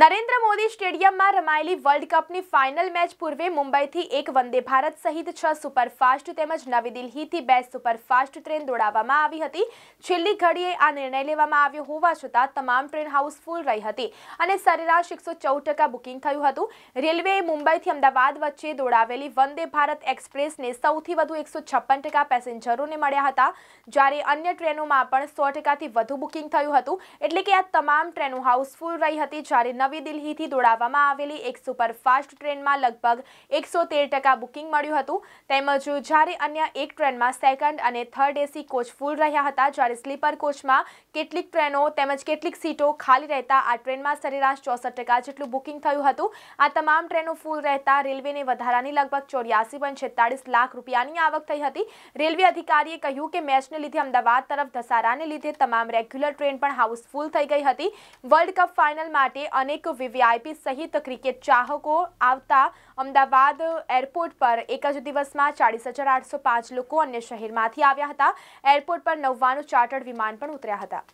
નરેન્દ્ર મોદી સ્ટેડિયમમાં રમાયેલી world કપની final match પૂર્વે મુંબઈથી એક વંદે ભારત સહિત છ સુપર ફાસ્ટ તેમજ નવી દિલ્હીથી બે સુપર ફાસ્ટ ટ્રેન દોડાવવામાં આવી હતી છેલ્લી ઘડીએ આ નિર્ણય લેવામાં આવ્યો હોવા છતાં તમામ ટ્રેન હાઉસફુલ રહી હતી અને સરેરાશ 114% બુકિંગ થયું હતું રેલવે મુંબઈથી અમદાવાદ વચ્ચે દોડાવેલી વંદે ભારત એક્સપ્રેસને સૌથી વધુ 156% પેસેન્જરોને મળ્યા હતા જ્યારે અન્ય ટ્રેનોમાં પણ 100% થી વધુ બુકિંગ થયું હતું એટલે કે આ તમામ ટ્રેનો હાઉસફુલ રહી હતી જ્યારે આવી દિલ્હીથી દોડાવવામાં આવેલી એક સુપર ફાસ્ટ ટ્રેનમાં લગભગ 113% બુકિંગ મળ્યું હતું તેમ છતાં જારે અન્ય એક ટ્રેનમાં સેકન્ડ અને થર્ડ એસી કોચ ફૂલ રહ્યા હતા જ્યારે સ્લીપર કોચમાં કેટલીક ટ્રેનો તેમ જ કેટલીક સીટો ખાલી રહેતા આ ટ્રેનમાં સરેરાશ 64% જેટલું બુકિંગ થયું હતું આ તમામ ટ્રેનો ફૂલ રહેતા રેલવેને વધારાની લગભગ 84.46 લાખ રૂપિયાની આવક થઈ હતી રેલવે અધિકારીએ કહ્યું કે મેસને લીધે અમદાવાદ તરફ ધસારાને લીધે તમામ રેગ્યુલર ટ્રેન પણ હાઉસફુલ થઈ ગઈ હતી વર્લ્ડ કપ ફાઇનલ માટે અનેક વીવીઆઈપી સહિત ક્રિકેટ ચાહકો આવતા અમદાવાદ એરપોર્ટ પર એક જ દિવસમાં ચાળીસ હજાર આઠસો પાંચ લોકો અન્ય શહેરમાંથી આવ્યા હતા એરપોર્ટ પર નવ્વાનું ચાર્ટર્ડ વિમાન પણ ઉતર્યા હતા